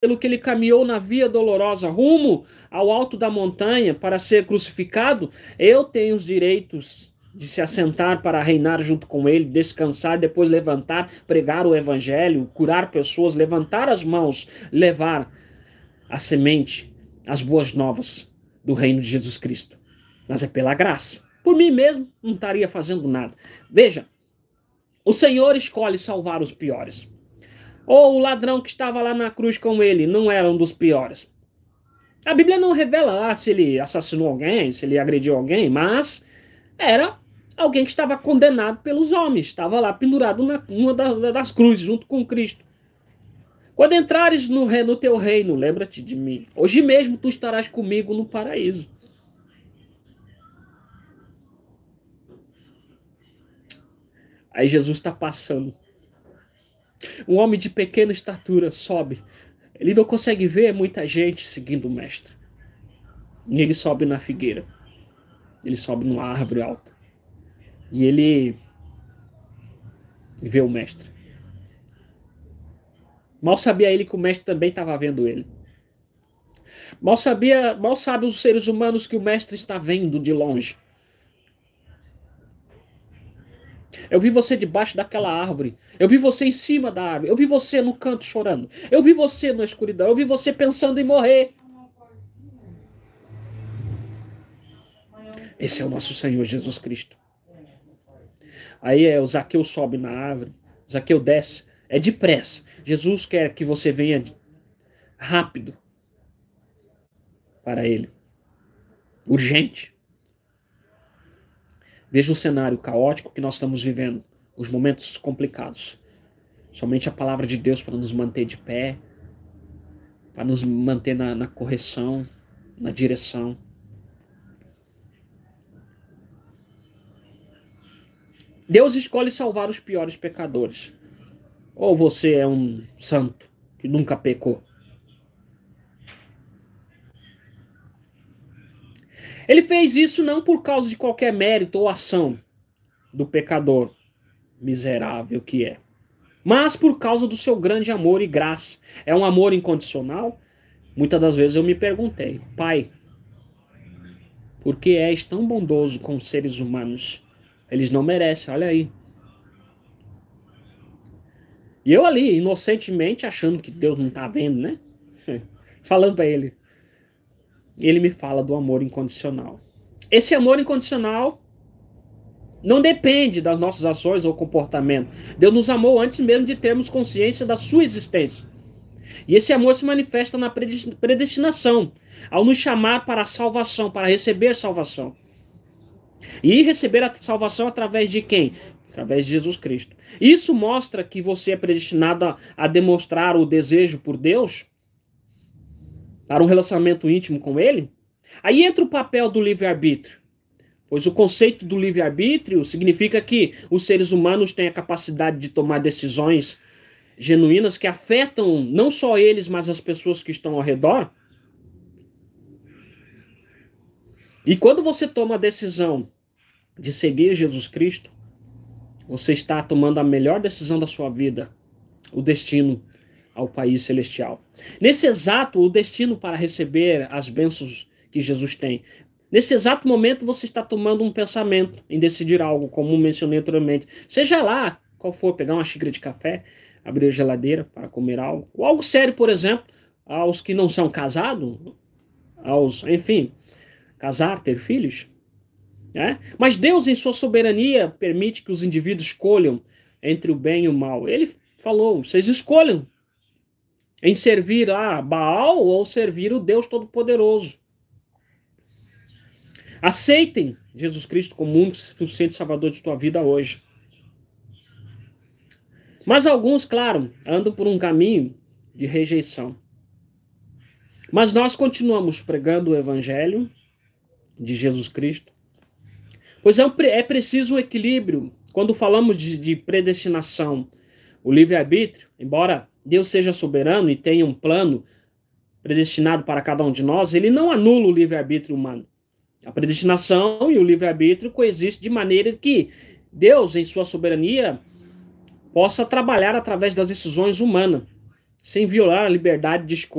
pelo que ele caminhou na via dolorosa rumo ao alto da montanha para ser crucificado, eu tenho os direitos de se assentar para reinar junto com ele, descansar, depois levantar, pregar o evangelho, curar pessoas, levantar as mãos, levar a semente, as boas novas do reino de Jesus Cristo. Mas é pela graça. Por mim mesmo, não estaria fazendo nada. Veja, o Senhor escolhe salvar os piores. Ou o ladrão que estava lá na cruz com ele não era um dos piores. A Bíblia não revela lá se ele assassinou alguém, se ele agrediu alguém, mas era alguém que estava condenado pelos homens, estava lá pendurado na, numa das, das cruzes junto com Cristo. Quando entrares no, no teu reino, lembra-te de mim. Hoje mesmo tu estarás comigo no paraíso. Aí Jesus está passando um homem de pequena estatura sobe. Ele não consegue ver muita gente seguindo o mestre. E ele sobe na figueira. Ele sobe numa árvore alta. E ele vê o mestre. Mal sabia ele que o mestre também estava vendo ele. Mal sabia, mal sabem os seres humanos que o mestre está vendo de longe. Eu vi você debaixo daquela árvore. Eu vi você em cima da árvore. Eu vi você no canto chorando. Eu vi você na escuridão. Eu vi você pensando em morrer. Esse é o nosso Senhor Jesus Cristo. Aí é, o Zaqueu sobe na árvore. Zaqueu desce. É depressa. Jesus quer que você venha rápido para ele. Urgente. Veja o cenário caótico que nós estamos vivendo, os momentos complicados. Somente a palavra de Deus para nos manter de pé, para nos manter na, na correção, na direção. Deus escolhe salvar os piores pecadores. Ou você é um santo que nunca pecou, Ele fez isso não por causa de qualquer mérito ou ação do pecador miserável que é, mas por causa do seu grande amor e graça. É um amor incondicional. Muitas das vezes eu me perguntei, Pai, por que és tão bondoso com os seres humanos? Eles não merecem, olha aí. E eu ali, inocentemente, achando que Deus não está vendo, né? Falando para ele, ele me fala do amor incondicional. Esse amor incondicional não depende das nossas ações ou comportamento. Deus nos amou antes mesmo de termos consciência da sua existência. E esse amor se manifesta na predestinação, ao nos chamar para a salvação, para receber salvação. E receber a salvação através de quem? Através de Jesus Cristo. Isso mostra que você é predestinado a, a demonstrar o desejo por Deus para um relacionamento íntimo com ele, aí entra o papel do livre-arbítrio. Pois o conceito do livre-arbítrio significa que os seres humanos têm a capacidade de tomar decisões genuínas que afetam não só eles, mas as pessoas que estão ao redor. E quando você toma a decisão de seguir Jesus Cristo, você está tomando a melhor decisão da sua vida. O destino ao país celestial. Nesse exato, o destino para receber as bênçãos que Jesus tem. Nesse exato momento, você está tomando um pensamento em decidir algo, como mencionei anteriormente. Seja lá qual for, pegar uma xícara de café, abrir a geladeira para comer algo, ou algo sério, por exemplo, aos que não são casados, aos, enfim, casar, ter filhos. Né? Mas Deus, em sua soberania, permite que os indivíduos escolham entre o bem e o mal. Ele falou: vocês escolham em servir a Baal ou servir o Deus Todo-Poderoso. Aceitem Jesus Cristo como um suficiente salvador de tua vida hoje. Mas alguns, claro, andam por um caminho de rejeição. Mas nós continuamos pregando o Evangelho de Jesus Cristo. Pois é, um, é preciso um equilíbrio. Quando falamos de, de predestinação, o livre-arbítrio, embora Deus seja soberano e tenha um plano predestinado para cada um de nós, ele não anula o livre-arbítrio humano. A predestinação e o livre-arbítrio coexistem de maneira que Deus, em sua soberania, possa trabalhar através das decisões humanas, sem violar a liberdade de escolha.